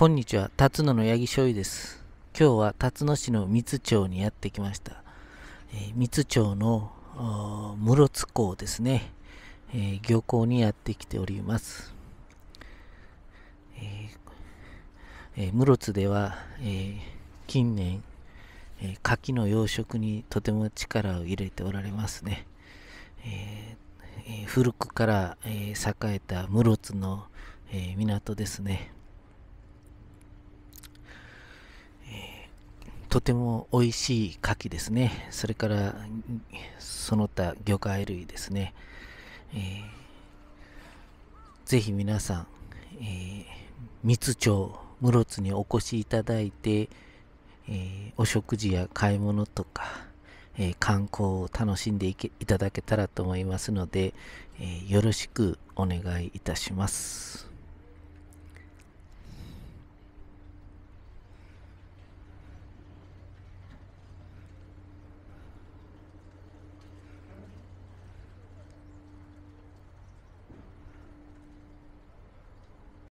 こんにちは、辰野の八木醤油です。今日は辰野市の三津町にやってきました。えー、三津町の室津港ですね、えー、漁港にやってきております。えー、え室津では、え近年、えー、牡蠣の養殖にとても力を入れておられますね。え古くから、え栄えた室津の、え港ですね。とても美味しい牡蠣ですね。それから、その他魚介類ですね。えー、ぜひ皆さん、えー、密町、室津にお越しいただいて、えー、お食事や買い物とか、えー、観光を楽しんでいけいただけたらと思いますので、えよろしくお願いいたします。